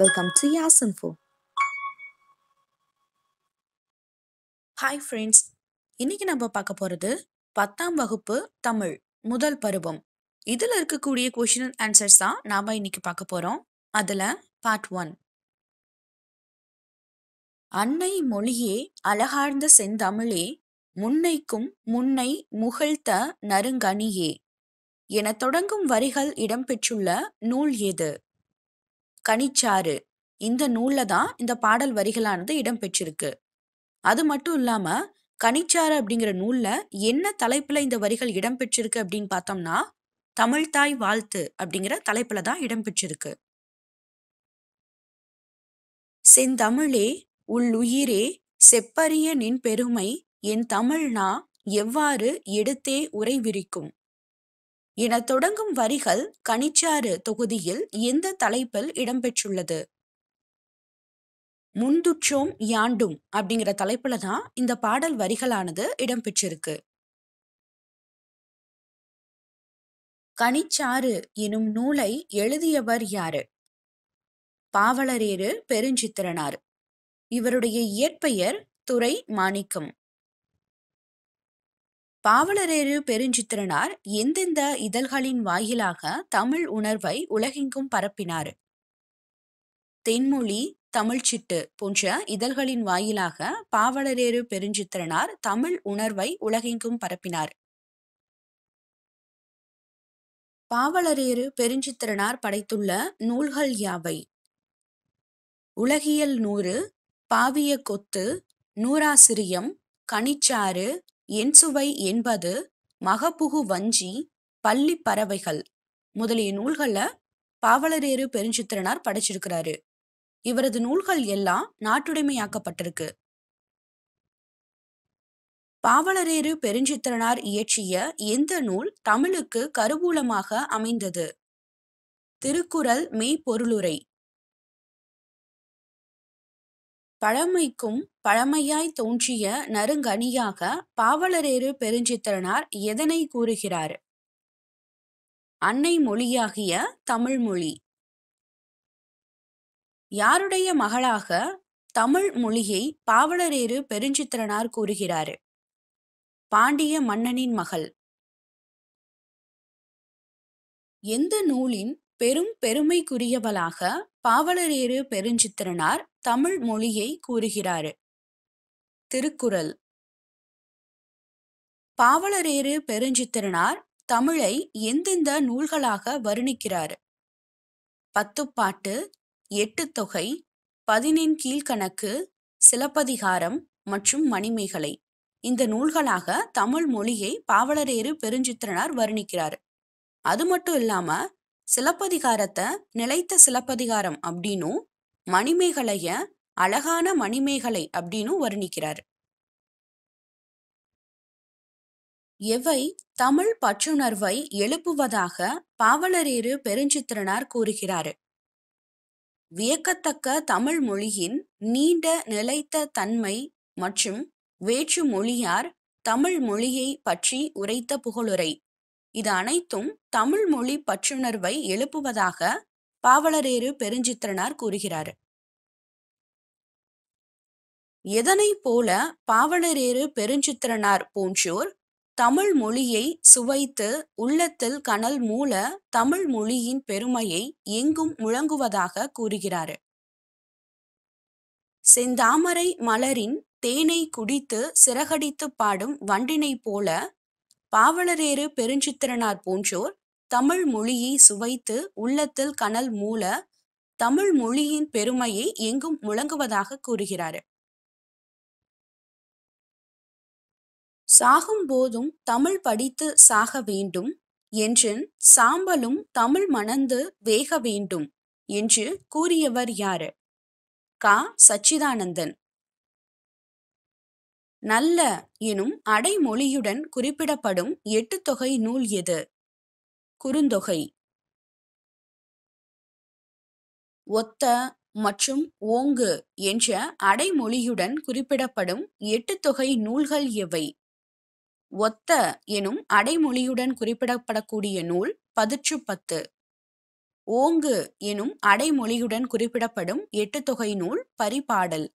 welcome to யாஸ் info hi friends இன்னைக்கு நம்ம பார்க்க போகிறது பத்தாம் வகுப்பு தமிழ் முதல் பருவம் இதில் இருக்கக்கூடிய கொஷின் ஆன்சர்ஸ் தான் நாம் இன்னைக்கு பார்க்க போகிறோம் அதில் பார்ட் ஒன் அன்னை மொழியே அழகார்ந்த செந்தமிழே முன்னைக்கும் முன்னை முகழ்த்த நறுங்கணியே என தொடங்கும் வரிகள் இடம்பெற்றுள்ள நூல் எது கனிச்சாறு இந்த நூல்ல தான் இந்த பாடல் வரிகளானது இடம்பெற்றிருக்கு அது மட்டும் இல்லாம கனிச்சாறு அப்படிங்கிற நூல்ல என்ன தலைப்புல இந்த வரிகள் இடம்பெற்றிருக்கு அப்படின்னு பார்த்தோம்னா தமிழ்தாய் வாழ்த்து அப்படிங்கிற தலைப்புல தான் இடம்பெற்றிருக்கு செந்தமிழே உயிரே செப்பரிய நின் பெருமை என் தமிழ்னா எவ்வாறு எடுத்தே உரை விரிக்கும் என தொடங்கும் வரிகள் கனிச்சாறு தொகுதியில் எந்த தலைப்பில் இடம்பெற்றுள்ளது முந்துற்றோம் யாண்டும் அப்படிங்கிற தலைப்புல தான் இந்த பாடல் வரிகளானது இடம்பெற்றிருக்கு கனிச்சாறு எனும் நூலை எழுதியவர் யாரு பாவலரேறு பெருஞ்சித்திரனார் இவருடைய இயற்பெயர் துறை மாணிக்கம் பாவலரேறு பெருஞ்சித்திரனார் எந்தெந்த இதழ்களின் வாயிலாக தமிழ் உணர்வை உலகெங்கும் பரப்பினார் தென்மொழி தமிழ்ச்சிட்டு போன்ற இதழ்களின் வாயிலாக பாவலரேறு பெருஞ்சித்திரனார் தமிழ் உணர்வை உலகெங்கும் பரப்பினார் பாவலரேறு பெருஞ்சித்திரனார் படைத்துள்ள நூல்கள் யாவை உலகியல் நூறு பாவிய கொத்து நூராசிரியம் கனிச்சாறு என்சுவை என்பது மகப்புகு வஞ்சி பள்ளி பறவைகள் முதலிய நூல்களில் பாவலரேறு பெருஞ்சித்திரனார் படைச்சிருக்கிறாரு இவரது நூல்கள் எல்லாம் நாட்டுடைமையாக்கப்பட்டிருக்கு பாவலரேறு பெருஞ்சித்திரனார் இயற்றிய எந்த நூல் தமிழுக்கு கருவூலமாக அமைந்தது திருக்குறள் மெய்ப்பொருளுரை பழமைக்கும் பழமையாய் தோன்றிய நறுங்கனியாக பாவலரேறு பெருஞ்சித்திரனார் எதனை கூறுகிறார் அன்னை மொழியாகிய தமிழ் மொழி யாருடைய மகளாக தமிழ் மொழியை பாவலரேறு பெருஞ்சித்திரனார் கூறுகிறார் பாண்டிய மன்னனின் மகள் எந்த நூலின் பெரும் பெருமைக்குரியவளாக பாவலரேறு பெருஞ்சித்திரனார் தமிழ் மொழியை கூறுகிறாரு திருக்குறள் பாவலரேறு பெருஞ்சித்திரனார் தமிழை எந்தெந்த நூல்களாக வர்ணிக்கிறார் பத்துப்பாட்டு எட்டுத்தொகை பதினெண் கீழ்கணக்கு சிலப்பதிகாரம் மற்றும் மணிமேகலை இந்த நூல்களாக தமிழ் மொழியை பாவலரேறு பெருஞ்சித்திரனார் வர்ணிக்கிறார் அது மட்டும் இல்லாம சிலப்பதிகாரத்தை நிலைத்த சிலப்பதிகாரம் அப்படின்னும் மணிமேகலைய அழகான மணிமேகலை அப்படின்னு வர்ணிக்கிறார் எவை தமிழ் பற்றுணர்வை எழுப்புவதாக பாவலரேறு பெருஞ்சித்திரனார் கூறுகிறார் வியக்கத்தக்க தமிழ் மொழியின் நீண்ட நிலைத்த தன்மை மற்றும் வேற்று மொழியார் தமிழ் மொழியை பற்றி உரைத்த புகழுரை இது அனைத்தும் தமிழ் மொழி பற்றுணர்வை எழுப்புவதாக பாவலரேறு பெருஞ்சித்திரனார் கூறுகிறார் எதனைப் போல பாவலரேறு பெருஞ்சித்திரனார் போன்றோர் தமிழ் மொழியை சுவைத்து உள்ளத்தில் கனல் மூல தமிழ் மொழியின் பெருமையை எங்கும் முழங்குவதாக கூறுகிறார் செந்தாமரை மலரின் தேனை குடித்து சிறகடித்து பாடும் வண்டினை போல பாவலரேறு பெருஞ்சித்திரனார் போன்றோர் தமிழ் மொழியை சுவைத்து உள்ளத்தில் கனல் மூல தமிழ் மொழியின் பெருமையை எங்கும் முழங்குவதாக கூறுகிறார் சாகும்போதும் தமிழ் படித்து சாக வேண்டும் என்று சாம்பலும் தமிழ் மணந்து வேக வேண்டும் என்று கூறியவர் யாரு கா சச்சிதானந்தன் நல்ல எனும் அடைமொழியுடன் குறிப்பிடப்படும் எட்டு தொகை நூல் எது குறுந்தொகை ஒத்த மற்றும் ஓங்கு என்ற அடைமொழியுடன் குறிப்பிடப்படும் எட்டு தொகை நூல்கள் எவை ஒத்த எனும் அடைமொழியுடன் குறிப்பிடப்படக்கூடிய நூல் பதிற்று பத்து ஓங்கு எனும் அடைமொழியுடன் குறிப்பிடப்படும் எட்டு தொகை நூல் பரிபாடல்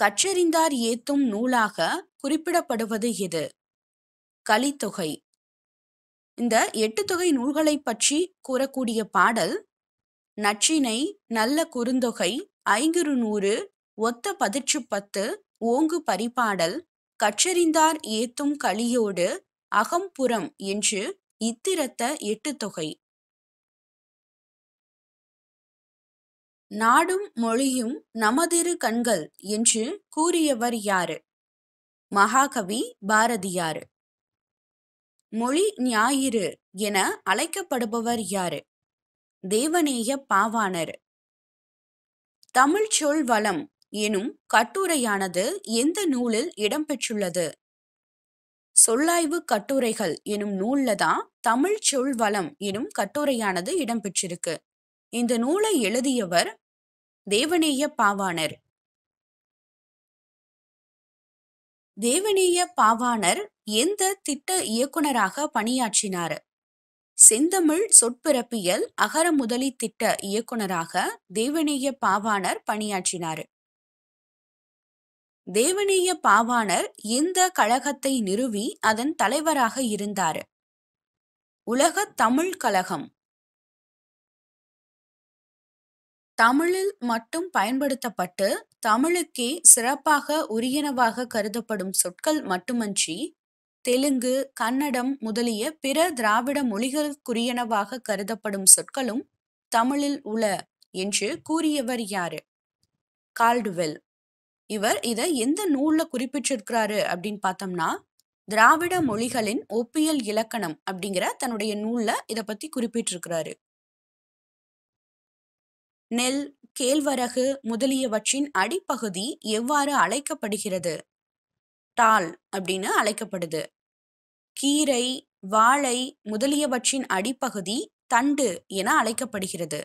கற்றறிந்தார் ஏத்தும் நூலாக குறிப்பிடப்படுவது எது கலித்தொகை இந்த எட்டு தொகை நூல்களை பற்றி கூறக்கூடிய பாடல் நச்சினை நல்ல குறுந்தொகை ஐங்குறு நூறு ஒத்த பதிற்று பத்து ஓங்கு பரிபாடல் கற்றறிந்தார் ஏத்தும் களியோடு அகம்புறம் என்று இத்திரத்த எட்டு தொகை நாடும் மொழியும் நமதிரு கண்கள் என்று கூறியவர் யாரு மகாகவி பாரதியாரு மொழி ஞாயிறு என அழைக்கப்படுபவர் யாரு தேவநேய பாவாணர் தமிழ்ச்சொல் சொல் வளம் எனும் கட்டுரையானது எந்த நூலில் இடம்பெற்றுள்ளது சொல்லாய்வு கட்டுரைகள் எனும் நூல்ல தான் தமிழ் சொல் வளம் எனும் கட்டுரையானது இடம்பெற்றிருக்கு இந்த நூலை எழுதியவர் தேவநேய பாவாணர் தேவநேய பாவாணர் எந்த திட்ட இயக்குனராக பணியாற்றினார் செந்தமிழ் சொற்பிறப்பியல் அகர முதலி திட்ட இயக்குனராக தேவநேய பாவாணர் பணியாற்றினார் தேவனீய பாவாணர் இந்த கழகத்தை நிறுவி அதன் தலைவராக இருந்தார் உலக தமிழ் கழகம் தமிழில் மட்டும் பயன்படுத்தப்பட்டு தமிழுக்கே சிறப்பாக உரியனவாக கருதப்படும் சொற்கள் மட்டுமன்றி தெலுங்கு கன்னடம் முதலிய பிற திராவிட மொழிகளுக்குரியனவாக கருதப்படும் சொற்களும் தமிழில் உள என்று கூறியவர் யாரு கால்டுவெல் இவர் இதை எந்த நூல்ல குறிப்பிட்டிருக்கிறாரு அப்படின்னு பார்த்தோம்னா திராவிட மொழிகளின் ஒப்பியல் இலக்கணம் அப்படிங்கிற தன்னுடைய நூல்ல இதை பத்தி குறிப்பிட்டிருக்கிறாரு நெல் கேழ்வரகு முதலியவற்றின் அடிப்பகுதி எவ்வாறு அழைக்கப்படுகிறது டால் அப்படின்னு அழைக்கப்படுது கீரை வாழை முதலியவற்றின் அடிப்பகுதி தண்டு என அழைக்கப்படுகிறது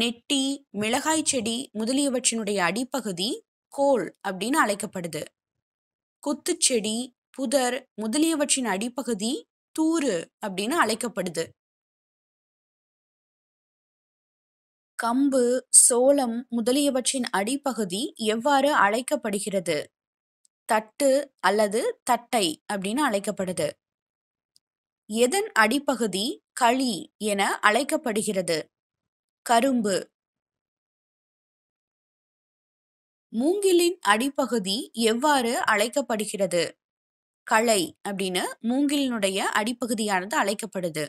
நெட்டி மிளகாய் செடி முதலியவற்றினுடைய அடிப்பகுதி கோல் அப்படின்னு அழைக்கப்படுது குத்துச்செடி புதர் முதலியவற்றின் அடிப்பகுதி தூறு அப்படின்னு அழைக்கப்படுது கம்பு சோளம் முதலியவற்றின் அடிப்பகுதி எவ்வாறு அழைக்கப்படுகிறது தட்டு அல்லது தட்டை அப்படின்னு அழைக்கப்படுது எதன் அடிப்பகுதி களி என அழைக்கப்படுகிறது கரும்பு மூங்கிலின் அடிப்பகுதி எவ்வாறு அழைக்கப்படுகிறது களை அப்படின்னு மூங்கிலினுடைய அடிப்பகுதியானது அழைக்கப்படுது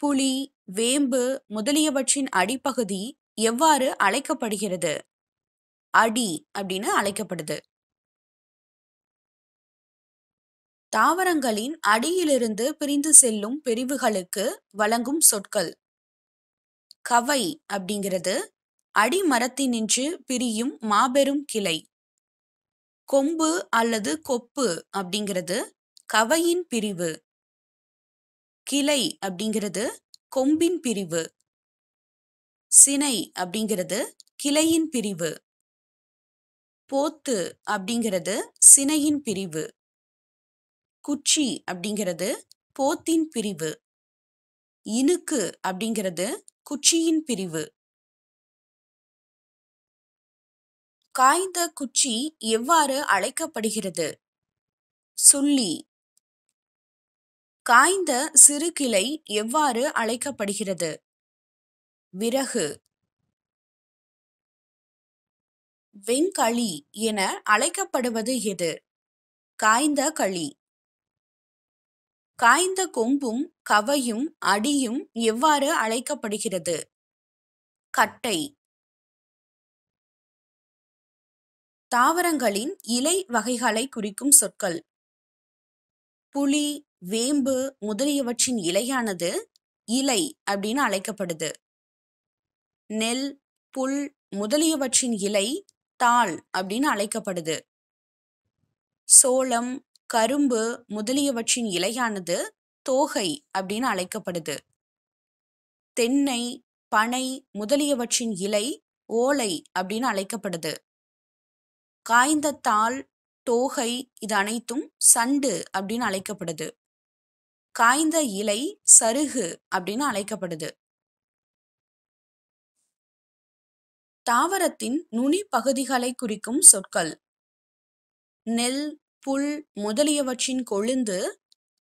புளி வேம்பு முதலியவற்றின் அடிப்பகுதி எவ்வாறு அழைக்கப்படுகிறது அடி அப்படின்னு அழைக்கப்படுது தாவரங்களின் அடியிலிருந்து பிரிந்து செல்லும் பிரிவுகளுக்கு வழங்கும் சொற்கள் கவை அப்படிங்கிறது அடிமரத்தினின்று பிரியும் மாபெரும் கிளை கொம்பு அல்லது கொப்பு அப்படிங்கிறது கவையின் பிரிவு கிளை அப்படிங்கிறது கொம்பின் பிரிவு சினை அப்படிங்கிறது கிளையின் பிரிவு போத்து அப்படிங்கிறது சினையின் பிரிவு குச்சி அப்படிங்கிறது போத்தின் பிரிவு இனுக்கு அப்படிங்கிறது குச்சியின் பிரிவு காய்ந்த குச்சி எவ்வாறு அழைக்கப்படுகிறது சுள்ளி காய்ந்த சிறு கிளை எவ்வாறு அழைக்கப்படுகிறது விறகு வெங்களி என அழைக்கப்படுவது எது காய்ந்த களி காய்ந்த கொம்பும் கவையும் அடியும் எவ்வாறு அழைக்கப்படுகிறது கட்டை தாவரங்களின் இலை வகைகளை குறிக்கும் சொற்கள் புளி வேம்பு முதலியவற்றின் இலையானது இலை அப்படின்னு அழைக்கப்படுது நெல் புல் முதலியவற்றின் இலை தாள் அப்படின்னு அழைக்கப்படுது சோளம் கரும்பு முதலியவற்றின் இலையானது தோகை அப்படின்னு அழைக்கப்படுது தென்னை பனை முதலியவற்றின் இலை ஓலை அப்படின்னு அழைக்கப்படுது காய்ந்த தாள் தோகை இது அனைத்தும் சண்டு அப்படின்னு அழைக்கப்படுது காய்ந்த இலை சருகு அப்படின்னு அழைக்கப்படுது தாவரத்தின் நுனி பகுதிகளை குறிக்கும் சொற்கள் நெல் புல் முதலியவற்றின் கொழுந்து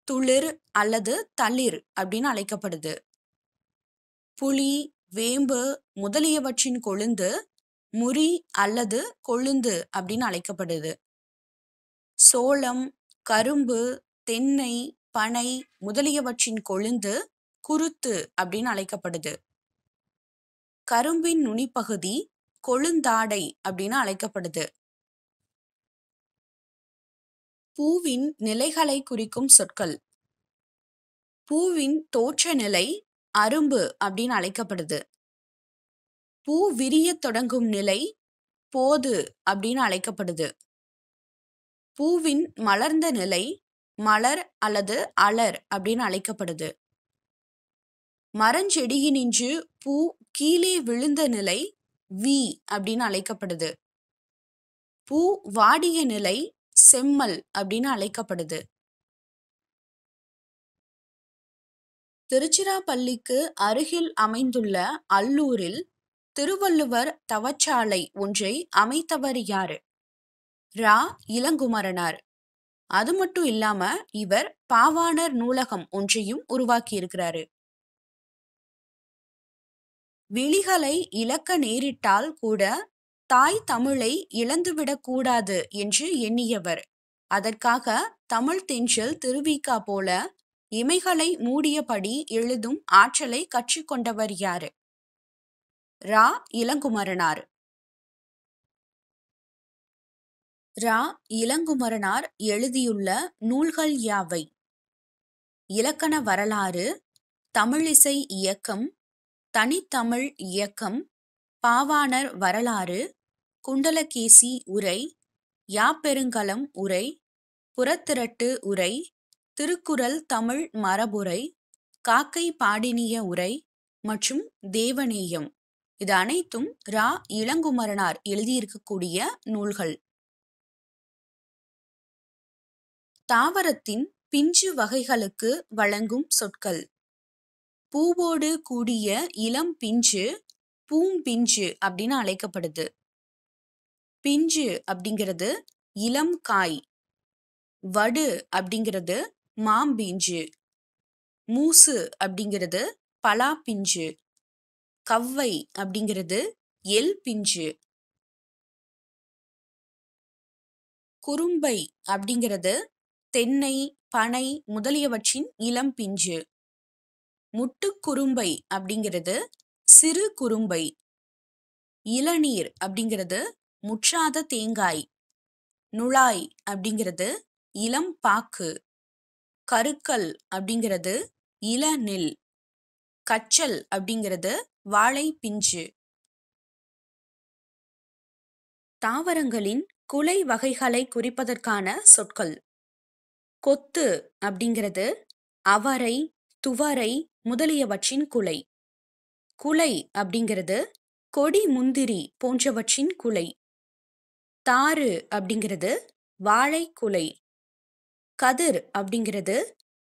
துளிர் அல்லது தளிர் அப்படின்னு அழைக்கப்படுது புலி வேம்பு முதலியவற்றின் கொழுந்து முறி அல்லது கொழுந்து அப்படின்னு அழைக்கப்படுது சோளம் கரும்பு தென்னை பனை முதலியவற்றின் கொழுந்து குருத்து அப்படின்னு அழைக்கப்படுது கரும்பின் நுனிப்பகுதி கொழுந்தாடை அப்படின்னு அழைக்கப்படுது பூவின் நிலைகளை குறிக்கும் சொற்கள் பூவின் தோற்ற நிலை அரும்பு அப்படின்னு அழைக்கப்படுது பூ விரிய தொடங்கும் நிலை போது அப்படின்னு அழைக்கப்படுது பூவின் மலர்ந்த நிலை மலர் அல்லது அலர் அப்படின்னு அழைக்கப்படுது மரஞ்செடியினின்று பூ கீழே விழுந்த நிலை வி அப்படின்னு அழைக்கப்படுது பூ வாடிய நிலை செம்மல் அப்படின்னு அழைக்கப்படுது திருச்சிராப்பள்ளிக்கு அருகில் அமைந்துள்ள அல்லூரில் திருவள்ளுவர் தவச்சாலை ஒன்றை அமைத்தவர் யாரு ரா இளங்குமரனார் அது மட்டும் இல்லாம இவர் பாவாணர் நூலகம் ஒன்றையும் உருவாக்கியிருக்கிறாரு விழிகளை இழக்க நேரிட்டால் கூட தாய் தமிழை இழந்துவிடக்கூடாது என்று எண்ணியவர் அதற்காக தமிழ் தென்றல் திருவிக்கா போல இமைகளை மூடியபடி எழுதும் ஆற்றலை கற்றுக்கொண்டவர் யாரு ரா இளங்குமரனார் ரா இளங்குமரனார் எழுதியுள்ள நூல்கள் யாவை இலக்கண வரலாறு தமிழிசை இயக்கம் தனித்தமிழ் இயக்கம் பாவாணர் வரலாறு குண்டலகேசி உரை யாப்பெருங்கலம் உரை புறத்திரட்டு உரை திருக்குறள் தமிழ் மரபுரை காக்கை பாடினிய உரை மற்றும் தேவநேயம் இது அனைத்தும் ரா இளங்குமரனார் எழுதியிருக்கக்கூடிய நூல்கள் தாவரத்தின் பிஞ்சு வகைகளுக்கு வழங்கும் சொற்கள் பூவோடு கூடிய இளம் பிஞ்சு பூம்பிஞ்சு அப்படின்னு அழைக்கப்படுது பிஞ்சு அப்படிங்கிறது இளம் காய் வடு அப்படிங்கிறது மாம்பிஞ்சு மூசு அப்படிங்கிறது பலா பிஞ்சு கவ்வை அப்படிங்கிறது எல் பிஞ்சு குறும்பை அப்படிங்கிறது தென்னை பனை முதலியவற்றின் இளம் பிஞ்சு முட்டுக்குறும்பை அப்படிங்கிறது சிறு குறும்பை இளநீர் அப்படிங்கிறது முற்றாத தேங்காய் நுழாய் அப்படிங்கிறது இளம் பாக்கு கருக்கல் அப்படிங்கிறது இளநெல் கச்சல் அப்படிங்கிறது வாழை பிஞ்சு தாவரங்களின் குலை வகைகளை குறிப்பதற்கான சொற்கள் கொத்து அப்படிங்கிறது அவரை துவரை முதலியவற்றின் குலை குலை அப்படிங்கிறது கொடி முந்திரி போன்றவற்றின் குலை தாறு அப்படிங்கிறது வாழை குலை கதிர் அப்படிங்கிறது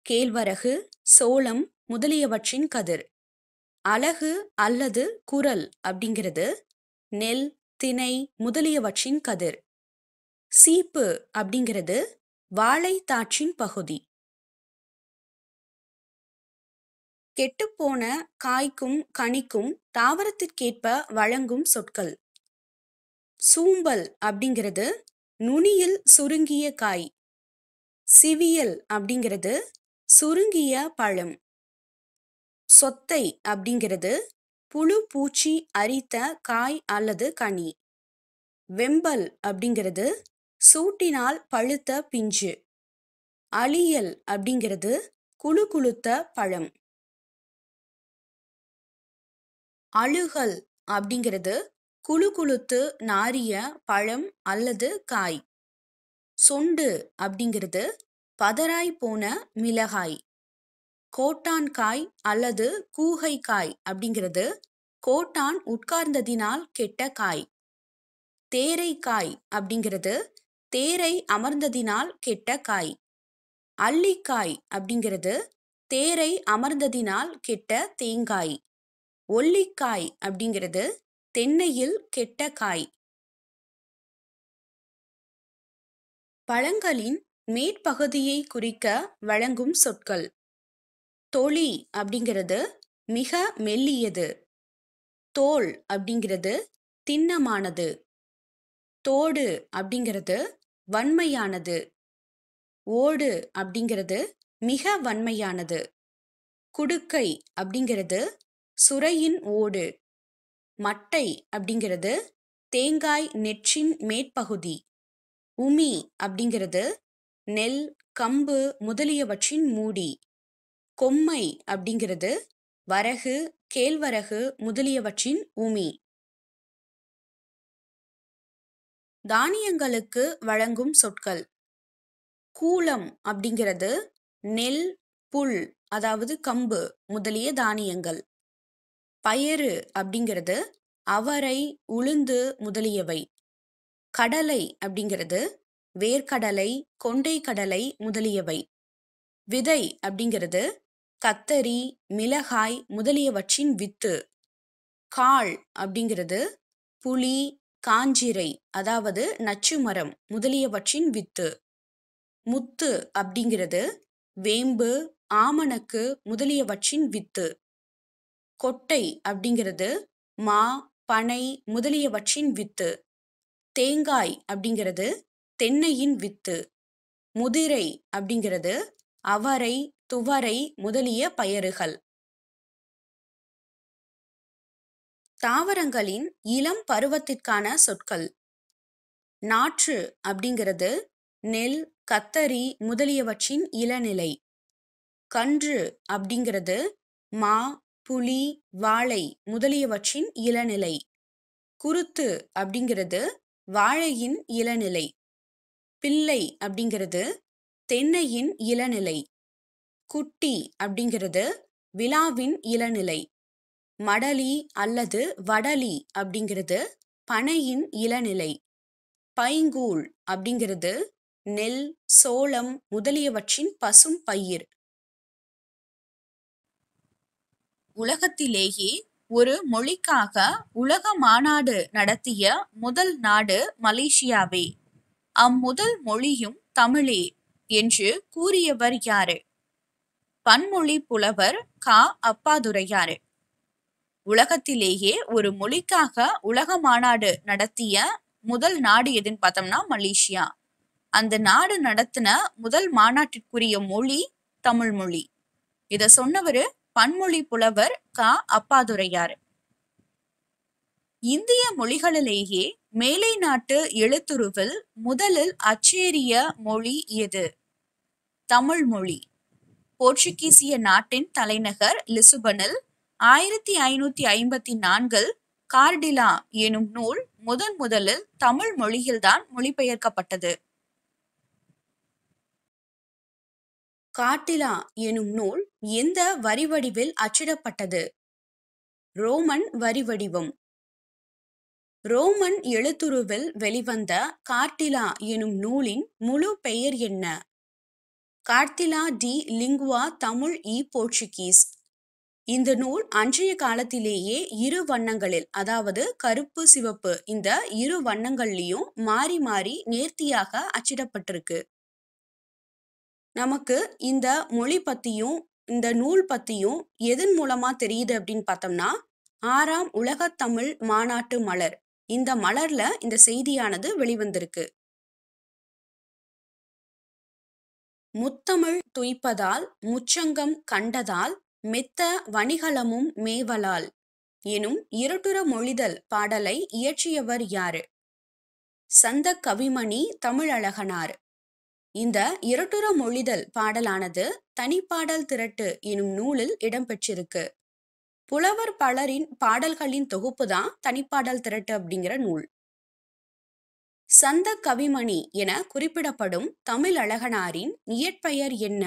கேழ்வரகு சோளம் முதலியவற்றின் கதிர் அழகு அல்லது குரல் அப்படிங்கிறது நெல் திணை முதலியவற்றின் கதிர் சீப்பு அப்படிங்கிறது வாழை தாற்றின் பகுதி கெட்டுப்போன காய்க்கும் கனிக்கும் தாவரத்திற்கேற்ப வழங்கும் சொற்கள் சூம்பல் அப்படிங்கிறது நுனியில் சுருங்கிய காய் சிவியல் அப்படிங்கிறது சுருங்கிய பழம் சொத்தை அப்படிங்கிறது புழு பூச்சி அரித்த காய் அல்லது கனி வெம்பல் அப்படிங்கிறது சூட்டினால் பழுத்த பிஞ்சு அழியல் அப்படிங்கிறது குழு குளுத்த பழம் அழுகல் அப்படிங்கிறது குழு குளுத்து நாரிய பழம் அல்லது காய் சொண்டு அப்படிங்கிறது பதராய் போன மிளகாய் கோட்டான்காய் அல்லது கூகைக்காய் அப்படிங்கிறது கோட்டான் உட்கார்ந்ததினால் கெட்ட காய் தேரைக்காய் அப்படிங்கிறது தேரை அமர்ந்ததினால் கெட்ட காய் அல்லிக்காய் அப்படிங்கிறது தேரை அமர்ந்ததினால் கெட்ட தேங்காய் ஒல்லிக்காய் அப்படிங்கிறது தென்னையில் கெட்ட காய் பழங்களின் மேற்பகுதியை குறிக்க வழங்கும் சொற்கள் தொளி அப்படிங்கிறது மிக மெல்லியது தோல் அப்படிங்கிறது திண்ணமானது தோடு அப்படிங்கிறது வன்மையானது ஓடு அப்படிங்கிறது மிக வன்மையானது குடுக்கை அப்படிங்கிறது சுரையின் ஓடு மட்டை அப்படிங்கிறது தேங்காய் நெற்றின் மேற்பகுதி உமி அப்படிங்கிறது நெல் கம்பு முதலியவற்றின் மூடி கொம்மை அப்படிங்கிறது வரகு கேழ்வரகு முதலியவற்றின் உமி தானியங்களுக்கு வழங்கும் சொற்கள் கூலம் அப்படிங்கிறது நெல் புல் அதாவது கம்பு முதலிய தானியங்கள் பயறு அப்படிங்கிறது அவரை உளுந்து முதலியவை கடலை அப்படிங்கிறது வேர்க்கடலை கொண்டை கடலை முதலியவை விதை அப்படிங்கிறது கத்தரி மிளகாய் முதலியவற்றின் வித்து கால் அப்படிங்கிறது புளி காஞ்சிரை அதாவது நச்சு மரம் முதலியவற்றின் வித்து முத்து அப்படிங்கிறது வேம்பு ஆமணக்கு முதலியவற்றின் வித்து கொட்டை அப்படிங்கிறது மா பனை முதலியவற்றின் வித்து தேங்காய் அப்படிங்கிறது தென்னையின் வித்து முதிரை அப்படிங்கிறது அவரை துவரை முதலிய பயறுகள் தாவரங்களின் இளம் பருவத்திற்கான சொற்கள் நாற்று அப்படிங்கிறது நெல் கத்தரி முதலியவற்றின் இளநிலை கன்று அப்படிங்கிறது மா புலி வாழை முதலியவற்றின் இளநிலை குருத்து அப்படிங்கிறது வாழையின் இளநிலை பிள்ளை அப்படிங்கிறது தென்னையின் இளநிலை குட்டி அப்படிங்கிறது விழாவின் இளநிலை மடலி அல்லது வடலி அப்படிங்கிறது பனையின் இளநிலை பைங்கூழ் அப்படிங்கிறது நெல் சோளம் முதலியவற்றின் பசும் பயிர் உலகத்திலேயே ஒரு மொழிக்காக உலக மாநாடு நடத்திய முதல் நாடு மலேசியாவே அம்முதல் மொழியும் தமிழே என்று கூறியவர் யாரு பன்மொழி புலவர் கா அப்பாதுரையாரு உலகத்திலேயே ஒரு மொழிக்காக உலக மாநாடு நடத்திய முதல் நாடு எதுன்னு பார்த்தோம்னா மலேசியா அந்த நாடு நடத்தின முதல் மாநாட்டிற்குரிய மொழி தமிழ் மொழி இத சொன்னவரு பன்மொழி புலவர் கா அப்பாதுரையார் இந்திய மொழிகளிலேயே மேலை நாட்டு எழுத்துருவில் முதலில் அச்சேரிய மொழி எது தமிழ் மொழி போர்ச்சுகீசிய நாட்டின் தலைநகர் லிசுபனில் ஆயிரத்தி ஐநூத்தி ஐம்பத்தி நான்கில் கார்டிலா எனும் நூல் முதன் முதலில் தமிழ் மொழியில்தான் மொழிபெயர்க்கப்பட்டது காட்டிலா எனும் நூல் எந்த வரிவடிவில் அச்சிடப்பட்டது ரோமன் வரிவடிவம் ரோமன் எழுத்துருவில் வெளிவந்த கார்டிலா எனும் நூலின் முழு பெயர் என்ன Cartilha de Lingua Tamil e Portuguese இந்த நூல் அன்றைய காலத்திலேயே இரு வண்ணங்களில் அதாவது கருப்பு சிவப்பு இந்த இரு வண்ணங்கள்லையும் மாறி மாறி நேர்த்தியாக அச்சிடப்பட்டிருக்கு நமக்கு இந்த மொழி பத்தியும் இந்த நூல் பத்தியும் எதன் மூலமா தெரியுது அப்படின்னு பார்த்தோம்னா ஆறாம் உலகத்தமிழ் மாநாட்டு மலர் இந்த மலர்ல இந்த செய்தியானது வெளிவந்திருக்கு முத்தமிழ் துய்ப்பதால் முச்சங்கம் கண்டதால் மெத்த வணிகலமும் மேவலால் எனும் இருட்டுற மொழிதல் பாடலை இயற்றியவர் யாரு சந்த கவிமணி தமிழழகனார் இந்த இருட்டுற மொழிதல் பாடலானது தனிப்பாடல் திரட்டு எனும் நூலில் இடம்பெற்றிருக்கு புலவர் பலரின் பாடல்களின் தொகுப்பு தான் தனிப்பாடல் திரட்டு அப்படிங்கிற நூல் சந்த கவிமணி என குறிப்பிடப்படும் தமிழ் அழகனாரின் இயற்பெயர் என்ன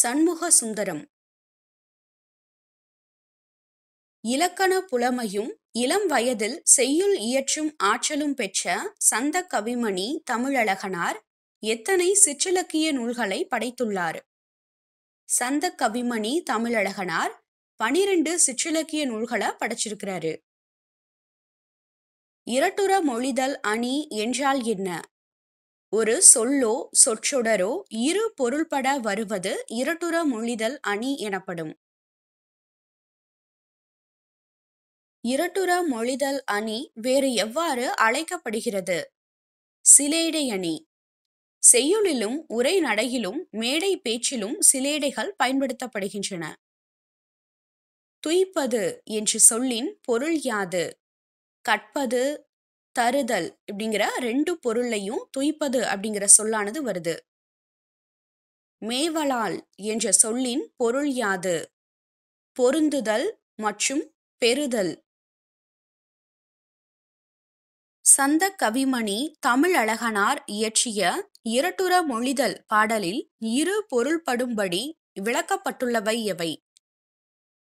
சண்முக சுந்தரம் இலக்கண புலமையும் இளம் வயதில் செய்யுள் இயற்றும் ஆற்றலும் பெற்ற சந்த கவிமணி தமிழழகனார் எத்தனை சிற்றிலக்கிய நூல்களை படைத்துள்ளார் சந்த கவிமணி தமிழழகனார் பனிரெண்டு சிற்றிலக்கிய நூல்களை படைச்சிருக்கிறாரு இரட்டுற மொழிதல் அணி என்றால் என்ன ஒரு சொல்லோ சொற்றொடரோ இரு பொருள்பட வருவது இரட்டுற மொழிதல் அணி எனப்படும் இரட்டுற மொழிதல் அணி வேறு எவ்வாறு அழைக்கப்படுகிறது சிலேடை அணி செய்யுளிலும் உரை நடையிலும் மேடை பேச்சிலும் சிலேடைகள் பயன்படுத்தப்படுகின்றன துய்ப்பது என்று சொல்லின் பொருள் யாது கற்பது தருதல் அப்படிங்கிற ரெண்டு பொருளையும் துய்ப்பது அப்படிங்கிற சொல்லானது வருது மேவலால் என்ற சொல்லின் பொருள் யாது பொருந்துதல் மற்றும் பெறுதல் சந்த கவிமணி தமிழ் அழகனார் இயற்றிய இரட்டுற மொழிதல் பாடலில் இரு பொருள்படும்படி விளக்கப்பட்டுள்ளவை எவை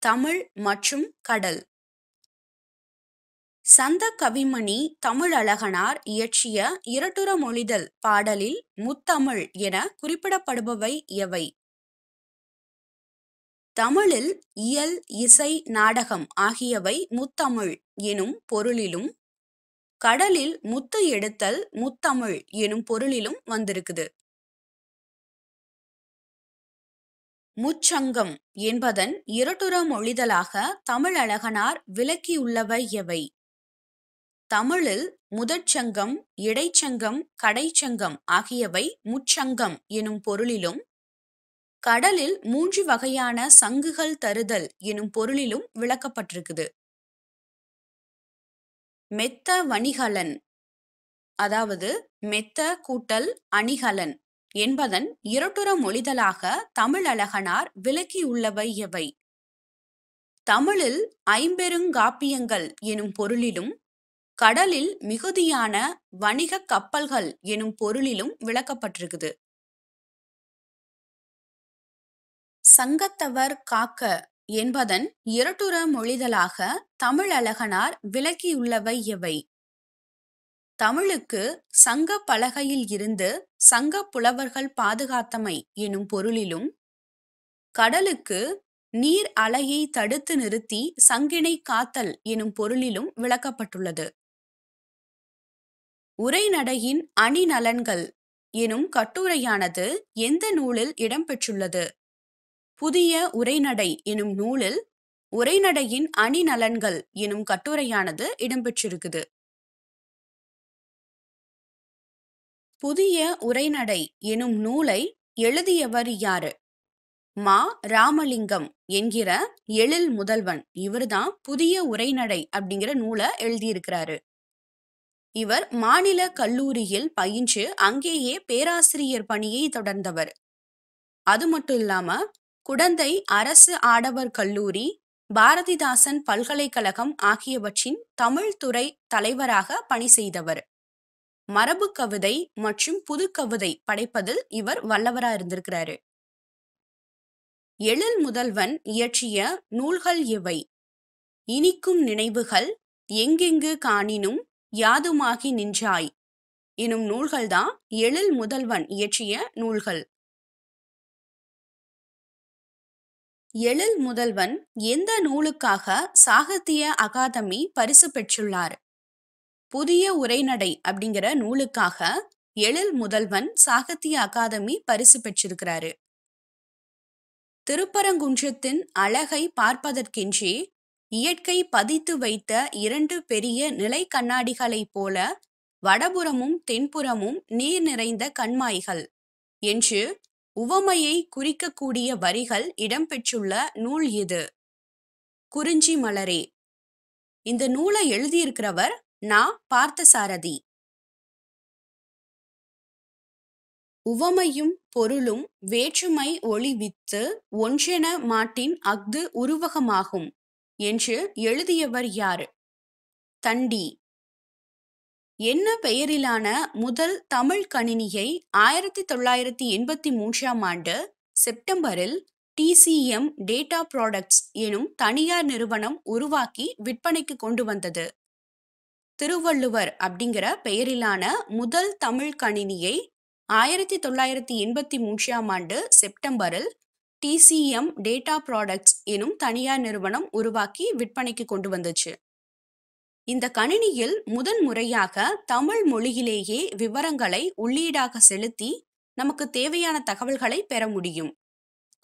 தமிழ் மற்றும் கடல் சந்த கவிமணி தமிழ் அழகனார் இயற்றிய இரட்டுற மொழிதல் பாடலில் முத்தமிழ் என குறிப்பிடப்படுபவை எவை தமிழில் இயல் இசை நாடகம் ஆகியவை முத்தமிழ் எனும் பொருளிலும் கடலில் முத்து எடுத்தல் முத்தமிழ் எனும் பொருளிலும் வந்திருக்குது முச்சங்கம் என்பதன் இரட்டுற மொழிதலாக தமிழழகனார் விளக்கியுள்ளவை எவை தமிழில் முதற்சங்கம் இடைச்சங்கம் கடைச்சங்கம் ஆகியவை முச்சங்கம் எனும் பொருளிலும் கடலில் மூன்று வகையான சங்குகள் தருதல் எனும் பொருளிலும் விளக்கப்பட்டிருக்குது மெத்த வணிகலன் அதாவது மெத்த கூட்டல் அணிகலன் என்பதன் இருட்டுற மொழிதலாக தமிழழகனார் விளக்கியுள்ளவை எவை தமிழில் ஐம்பெருங்காப்பியங்கள் எனும் பொருளிலும் கடலில் மிகுதியான வணிக கப்பல்கள் எனும் பொருளிலும் விளக்கப்பட்டிருக்குது சங்கத்தவர் காக்க என்பதன் இரட்டுற மொழிதலாக தமிழழகனார் விளக்கியுள்ளவை எவை தமிழுக்கு சங்க பலகையில் இருந்து சங்க புலவர்கள் பாதுகாத்தமை எனும் பொருளிலும் கடலுக்கு நீர் அலையை தடுத்து நிறுத்தி சங்கினை காத்தல் எனும் பொருளிலும் விளக்கப்பட்டுள்ளது உரைநடையின் அணிநலன்கள் எனும் கட்டுரையானது எந்த நூலில் இடம்பெற்றுள்ளது புதிய உரைநடை எனும் நூலில் உரைநடையின் அணிநலன்கள் எனும் கட்டுரையானது இடம்பெற்றிருக்குது புதிய உரைநடை எனும் நூலை எழுதியவர் யாரு மா ராமலிங்கம் என்கிற எழில் முதல்வன் இவர்தான் புதிய உரைநடை அப்படிங்கிற நூலை எழுதியிருக்கிறாரு இவர் மாநில கல்லூரியில் பயின்று அங்கேயே பேராசிரியர் பணியை தொடர்ந்தவர் அது மட்டும் இல்லாம குடந்தை அரசு ஆடவர் கல்லூரி பாரதிதாசன் பல்கலைக்கழகம் ஆகியவற்றின் தமிழ்துறை தலைவராக பணி செய்தவர் மரபு கவிதை மற்றும் புது கவிதை படைப்பதில் இவர் வல்லவரா இருந்திருக்கிறாரு எழில் முதல்வன் இயற்றிய நூல்கள் எவை இனிக்கும் நினைவுகள் எங்கெங்கு காணினும் யாதுமாகி நின்றாய் எனும் நூல்கள்தான் எழில் முதல்வன் இயற்றிய நூல்கள் எழில் முதல்வன் எந்த நூலுக்காக சாகித்ய அகாதமி பரிசு பெற்றுள்ளார் புதிய உரைநடை அப்படிங்கிற நூலுக்காக எழில் முதல்வன் சாகித்ய அகாதமி பரிசு பெற்றிருக்கிறாரு திருப்பரங்குன்றத்தின் அழகை பார்ப்பதற்கென்றி இயற்கை பதித்து வைத்த இரண்டு பெரிய நிலை கண்ணாடிகளைப் போல வடபுறமும் தென்புறமும் நீர் நிறைந்த கண்மாய்கள் என்று உவமையை குறிக்கக்கூடிய வரிகள் இடம்பெற்றுள்ள நூல் இது குறிஞ்சி மலரே இந்த நூலை எழுதியிருக்கிறவர் பார்த்த பார்த்தசாரதி உவமையும் பொருளும் வேற்றுமை ஒளிவித்து ஒன்றென மாட்டின் அஃது உருவகமாகும் என்று எழுதியவர் யார் தண்டி என்ன பெயரிலான முதல் தமிழ் கணினியை ஆயிரத்தி தொள்ளாயிரத்தி எண்பத்தி மூன்றாம் ஆண்டு செப்டம்பரில் டிசிஎம் டேட்டா ப்ராடக்ட்ஸ் எனும் தனியார் நிறுவனம் உருவாக்கி விற்பனைக்கு கொண்டு வந்தது திருவள்ளுவர் அப்படிங்கிற பெயரிலான முதல் தமிழ் கணினியை ஆயிரத்தி தொள்ளாயிரத்தி எண்பத்தி மூன்றாம் ஆண்டு செப்டம்பரில் டிசிஎம் டேட்டா ப்ராடக்ட்ஸ் எனும் தனியார் நிறுவனம் உருவாக்கி விற்பனைக்கு கொண்டு வந்துச்சு இந்த கணினியில் முதன் முறையாக தமிழ் மொழியிலேயே விவரங்களை உள்ளீடாக செலுத்தி நமக்கு தேவையான தகவல்களை பெற முடியும்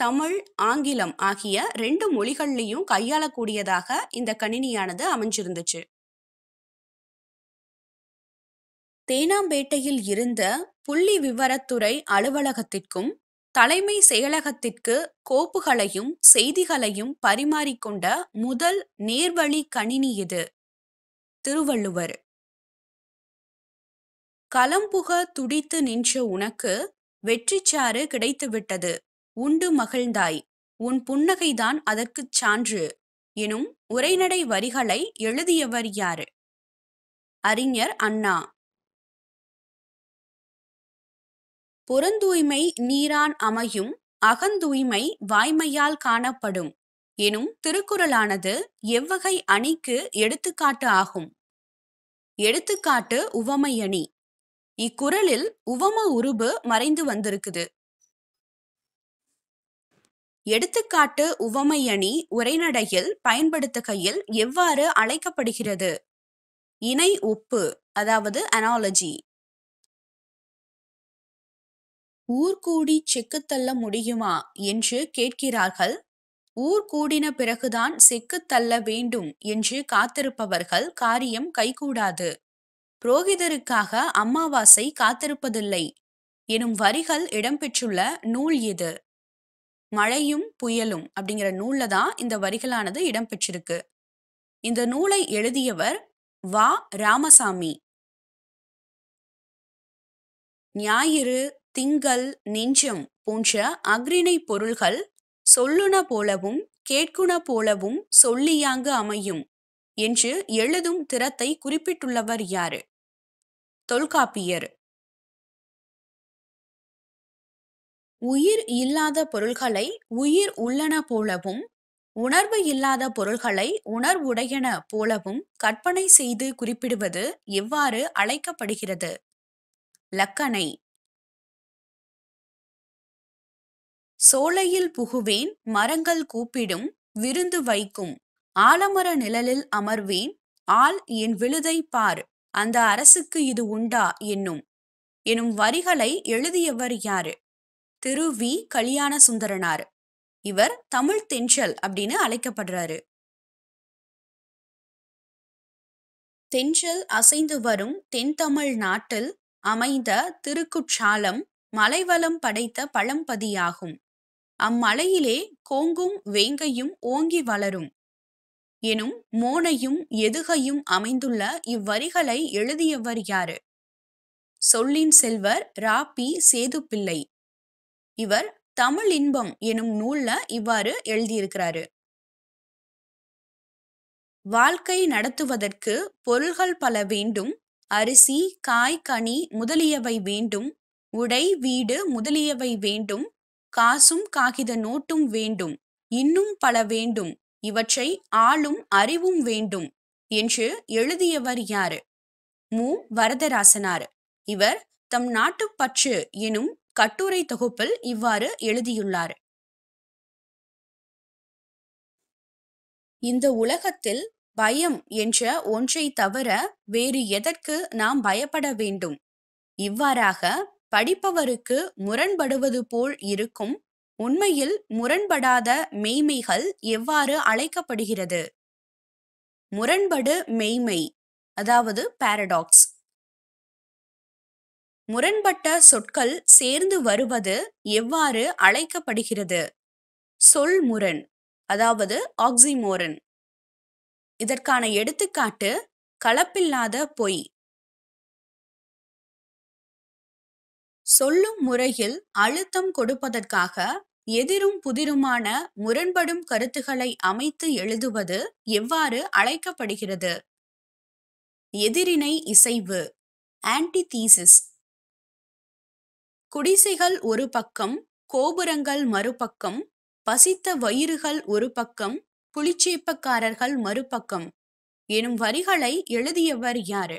தமிழ் ஆங்கிலம் ஆகிய ரெண்டு மொழிகள்லையும் கையாளக்கூடியதாக இந்த கணினியானது அமைஞ்சிருந்துச்சு தேனாம்பேட்டையில் இருந்த புள்ளி விவரத்துறை அலுவலகத்திற்கும் தலைமை செயலகத்திற்கு கோப்புகளையும் செய்திகளையும் பரிமாறிக்கொண்ட முதல் நேர்வழி கணினி இது திருவள்ளுவர் கலம்புக துடித்து நின்ற உனக்கு வெற்றிச்சாறு கிடைத்துவிட்டது உண்டு மகிழ்ந்தாய் உன் புன்னகைதான் அதற்குச் சான்று எனும் உரைநடை வரிகளை எழுதியவர் யார் அறிஞர் அண்ணா புறந்தூய்மை நீரான் அமையும் அகந்தூய்மை வாய்மையால் காணப்படும் எனும் திருக்குறளானது எவ்வகை அணிக்கு எடுத்துக்காட்டு ஆகும் எடுத்துக்காட்டு உவமை அணி இக்குறளில் உவம உருபு மறைந்து வந்திருக்குது எடுத்துக்காட்டு உவமை அணி உரைநடையில் பயன்படுத்துகையில் எவ்வாறு அழைக்கப்படுகிறது இணை ஒப்பு அதாவது அனாலஜி ஊர் கூடி செக்கு தள்ள முடியுமா என்று கேட்கிறார்கள் ஊர் கூடின பிறகுதான் செக்கு தள்ள வேண்டும் என்று காத்திருப்பவர்கள் காரியம் கைகூடாது புரோகிதருக்காக அம்மாவாசை காத்திருப்பதில்லை எனும் வரிகள் இடம்பெற்றுள்ள நூல் இது மழையும் புயலும் அப்படிங்கிற நூல்ல தான் இந்த வரிகளானது இடம்பெற்றிருக்கு இந்த நூலை எழுதியவர் வா ராமசாமி ஞாயிறு திங்கள் நெஞ்சம் போன்ற அக்ரிணை பொருள்கள் சொல்லுன போலவும் கேட்குன போலவும் சொல்லியாங்கு அமையும் என்று எழுதும் திறத்தை குறிப்பிட்டுள்ளவர் யாரு தொல்காப்பியர் உயிர் இல்லாத பொருள்களை உயிர் உள்ளன போலவும் உணர்வு இல்லாத பொருள்களை உணர்வுடையன போலவும் கற்பனை செய்து குறிப்பிடுவது எவ்வாறு அழைக்கப்படுகிறது லக்கணை சோலையில் புகுவேன் மரங்கள் கூப்பிடும் விருந்து வைக்கும் ஆலமர நிழலில் அமர்வேன் ஆள் என் விழுதை பார் அந்த அரசுக்கு இது உண்டா என்னும் எனும் வரிகளை எழுதியவர் யாரு திரு வி கல்யாண சுந்தரனார் இவர் தமிழ் தென்சல் அப்படின்னு அழைக்கப்படுறாரு தென்சல் அசைந்து வரும் தென்தமிழ் நாட்டில் அமைந்த திருக்குற்றாலம் மலைவளம் படைத்த பழம்பதியாகும் அம்மலையிலே கோங்கும் வேங்கையும் ஓங்கி வளரும் எனும் மோனையும் எதுகையும் அமைந்துள்ள இவ்வரிகளை எழுதியவர் யாரு சொல்லின் செல்வர் ரா பி சேதுப்பிள்ளை இவர் தமிழ் இன்பம் எனும் நூல்ல இவ்வாறு எழுதியிருக்கிறாரு வாழ்க்கை நடத்துவதற்கு பொருள்கள் பல வேண்டும் அரிசி காய் கனி முதலியவை வேண்டும் உடை வீடு முதலியவை வேண்டும் காசும் காகித நோட்டும் வேண்டும் இன்னும் பல வேண்டும் இவற்றை ஆளும் அறிவும் வேண்டும் என்று எழுதியவர் யாரு மு வரதராசனார் இவர் தம் பற்று எனும் கட்டுரை தொகுப்பில் இவ்வாறு எழுதியுள்ளார் இந்த உலகத்தில் பயம் என்ற ஒன்றை தவிர வேறு எதற்கு நாம் பயப்பட வேண்டும் இவ்வாறாக படிப்பவருக்கு முரண்படுவது போல் இருக்கும் உண்மையில் முரண்படாத மெய்மைகள் எவ்வாறு அழைக்கப்படுகிறது முரண்படு மெய்மை அதாவது பாரடாக்ஸ் முரண்பட்ட சொற்கள் சேர்ந்து வருவது எவ்வாறு அழைக்கப்படுகிறது சொல் முரண் அதாவது ஆக்சிமோரன் இதற்கான எடுத்துக்காட்டு கலப்பில்லாத பொய் சொல்லும் முறையில் அழுத்தம் கொடுப்பதற்காக எதிரும் புதிருமான முரண்படும் கருத்துக்களை அமைத்து எழுதுவது எவ்வாறு அழைக்கப்படுகிறது எதிரினை இசைவு ஆன்டிதீசிஸ் குடிசைகள் ஒரு பக்கம் கோபுரங்கள் மறுபக்கம் பசித்த வயிறுகள் ஒரு பக்கம் புளிச்சேப்பக்காரர்கள் மறுபக்கம் எனும் வரிகளை எழுதியவர் யாரு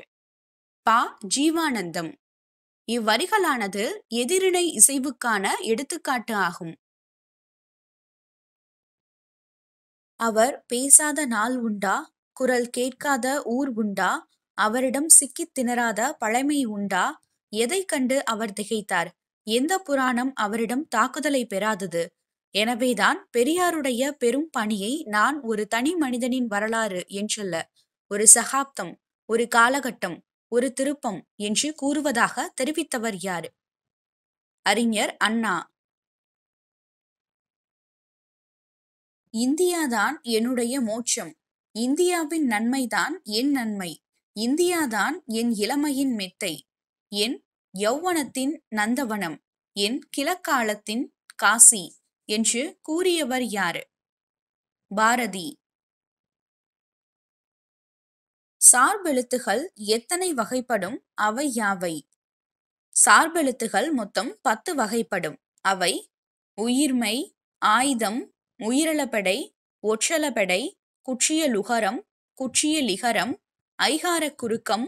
பா ஜீவானந்தம் இவ்வரிகளானது எதிரிணை இசைவுக்கான எடுத்துக்காட்டு ஆகும் அவர் பேசாத நாள் உண்டா குரல் கேட்காத ஊர் உண்டா அவரிடம் சிக்கி திணறாத பழமை உண்டா எதை கண்டு அவர் திகைத்தார் எந்த புராணம் அவரிடம் தாக்குதலை பெறாதது எனவேதான் பெரியாருடைய பெரும் பணியை நான் ஒரு தனி மனிதனின் வரலாறு என்றல்ல ஒரு சகாப்தம் ஒரு காலகட்டம் ஒரு திருப்பம் என்று கூறுவதாக தெரிவித்தவர் யார் அறிஞர் அண்ணா இந்தியாதான் என்னுடைய மோட்சம் இந்தியாவின் நன்மைதான் என் நன்மை இந்தியாதான் என் இளமையின் மெத்தை என் யௌவனத்தின் நந்தவனம் என் கிழக்காலத்தின் காசி என்று கூறியவர் யாரு பாரதி சார்பெழுத்துகள் எத்தனை வகைப்படும் அவை யாவை சார்பெழுத்துகள் மொத்தம் பத்து வகைப்படும் அவை உயிர்மை ஆயுதம் உயிரளப்படை ஒற்றலப்படை குற்றியலுகரம் குற்றியலிகரம் குற்றிய ஐகார குறுக்கம்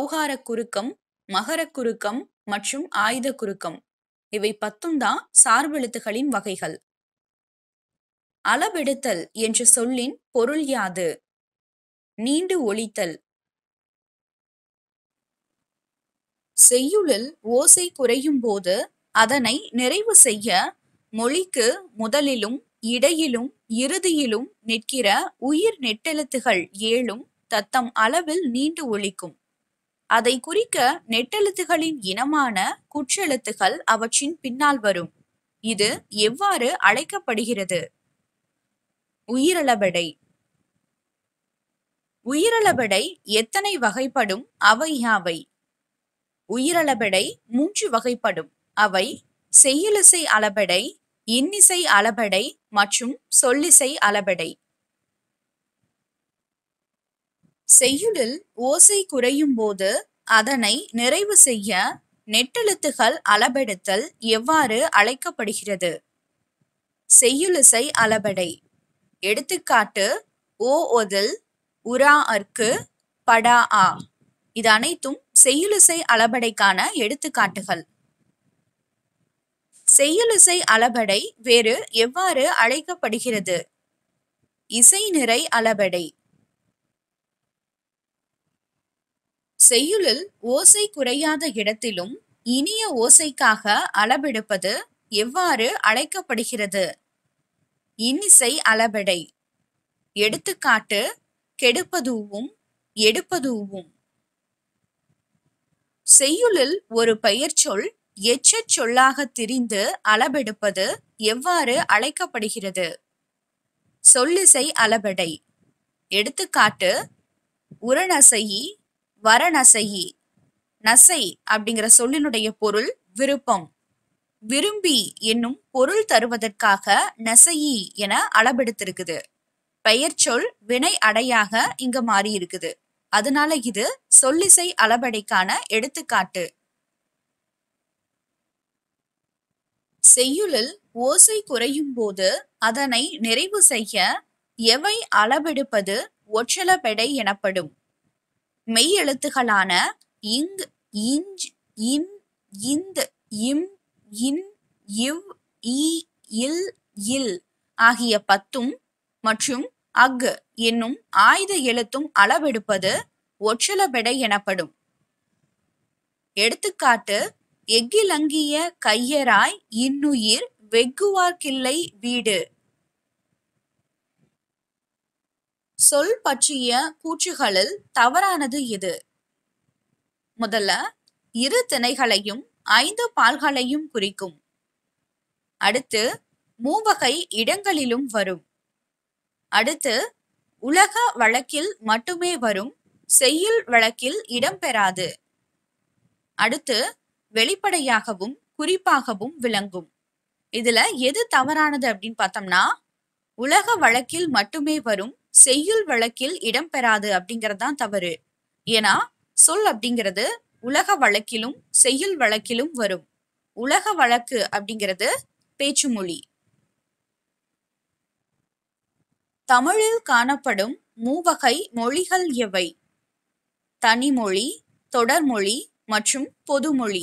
ஔகார குறுக்கம் மகர குறுக்கம் மற்றும் ஆயுத குறுக்கம் இவை பத்தும் தான் சார்பெழுத்துகளின் வகைகள் அளபெடுத்தல் என்ற சொல்லின் பொருள் யாது நீண்டு ஒழித்தல் செய்யுளில் ஓசை குறையும் போது அதனை நிறைவு செய்ய மொழிக்கு முதலிலும் இடையிலும் இறுதியிலும் நிற்கிற உயிர் நெட்டெழுத்துகள் ஏழும் தத்தம் அளவில் நீண்டு ஒழிக்கும் அதை குறிக்க நெட்டெழுத்துகளின் இனமான குற்றெழுத்துகள் அவற்றின் பின்னால் வரும் இது எவ்வாறு அழைக்கப்படுகிறது உயிரளவடை உயிரளபடை எத்தனை வகைப்படும் அவை யாவை உயிரளபடை மூன்று வகைப்படும் அவை செய்யலிசை அளபடை இன்னிசை அளபடை மற்றும் சொல்லிசை அளபடை செய்யுளில் ஓசை குறையும் போது அதனை நிறைவு செய்ய நெட்டெழுத்துகள் அளபெடுத்தல் எவ்வாறு அழைக்கப்படுகிறது செய்யுளிசை அளபடை எடுத்துக்காட்டு ஓ ஒதில் உரா அர்க்கு படா ஆ இது அனைத்தும் செய்யுளிசை அளபடைக்கான எடுத்துக்காட்டுகள் செய்யுளிசை அளபடை வேறு எவ்வாறு அழைக்கப்படுகிறது இசை நிறை அளபடை செய்யுளில் ஓசை குறையாத இடத்திலும் இனிய ஓசைக்காக அளபெடுப்பது எவ்வாறு அழைக்கப்படுகிறது இன்னிசை அளபடை எடுத்துக்காட்டு கெடுப்பதூவும் எடுப்பதூவும் செய்யுளில் ஒரு பெயர்ச்சொல் எச்சச் சொல்லாக திரிந்து அளபெடுப்பது எவ்வாறு அழைக்கப்படுகிறது சொல்லிசை அளபெடை எடுத்துக்காட்டு உரணசையி வரணசையி நசை அப்படிங்கிற சொல்லினுடைய பொருள் விருப்பம் விரும்பி என்னும் பொருள் தருவதற்காக நசையி என அளபெடுத்திருக்குது பெயர்ச்சொல் வினை அடையாக இங்கு மாறி இருக்குது அதனால இது சொல்லிசை அளபடைக்கான எடுத்துக்காட்டு செய்யுளில் ஓசை குறையும் போது அதனை நிறைவு செய்ய எவை அளவெடுப்பது ஒற்றலபெடை எனப்படும் மெய் எழுத்துகளான இங் இஞ்ச் இன் இந்த இம் இன் இவ் இ இல் இல் ஆகிய பத்தும் மற்றும் அக் என்னும் ஆயுத எழுத்தும் அளவெடுப்பது ஒற்றலபெடை எனப்படும் எடுத்துக்காட்டு எஃகிலங்கிய கையராய் இன்னுயிர் வெகுவார்க்கில்லை வீடு சொல் பற்றிய கூற்றுகளில் தவறானது இது முதல்ல இரு திணைகளையும் ஐந்து பால்களையும் குறிக்கும் அடுத்து மூவகை இடங்களிலும் வரும் அடுத்து உலக வழக்கில் மட்டுமே வரும் செய்யுள் வழக்கில் இடம்பெறாது அடுத்து வெளிப்படையாகவும் குறிப்பாகவும் விளங்கும் இதுல எது தவறானது அப்படின்னு பார்த்தோம்னா உலக வழக்கில் மட்டுமே வரும் செய்யுள் வழக்கில் இடம்பெறாது அப்படிங்கிறது தான் தவறு ஏன்னா சொல் அப்படிங்கிறது உலக வழக்கிலும் செய்யுள் வழக்கிலும் வரும் உலக வழக்கு அப்படிங்கிறது பேச்சு மொழி தமிழில் காணப்படும் மூவகை மொழிகள் எவை தனிமொழி தொடர்மொழி மற்றும் பொதுமொழி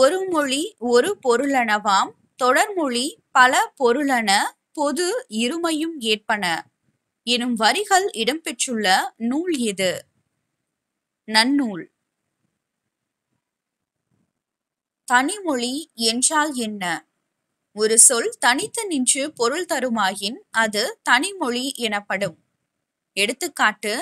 ஒரு மொழி ஒரு பொருளெனவாம் தொடர்மொழி பல பொருளென பொது இருமையும் ஏற்பன எனும் வரிகள் இடம்பெற்றுள்ள நூல் எது நன்னூல் தனிமொழி என்றால் என்ன ஒரு சொல் தனித்து நின்று பொருள் தருமாயின் அது தனிமொழி எனப்படும் எடுத்துக்காட்டு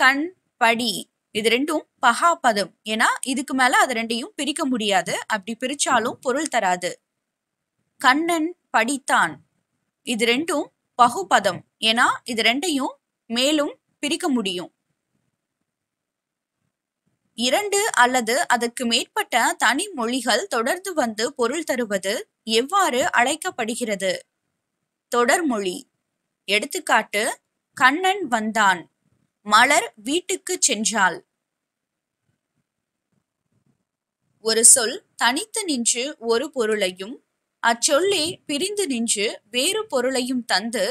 கண் படி இது ரெண்டும் பகாபதம் ஏன்னா இதுக்கு மேல அது ரெண்டையும் பிரிக்க முடியாது அப்படி பிரிச்சாலும் பொருள் தராது கண்ணன் படித்தான் இது ரெண்டும் பகுபதம் ஏன்னா இது ரெண்டையும் மேலும் பிரிக்க முடியும் இரண்டு அல்லது அதற்கு மேற்பட்ட தனி மொழிகள் தொடர்ந்து வந்து பொருள் தருவது எவ்வாறு அழைக்கப்படுகிறது தொடர்மொழி எடுத்துக்காட்டு கண்ணன் வந்தான் மலர் வீட்டுக்கு சென்றாள் ஒரு சொல் தனித்து நின்று ஒரு பொருளையும் அச்சொல்லே பிரிந்து நின்று வேறு பொருளையும் தந்து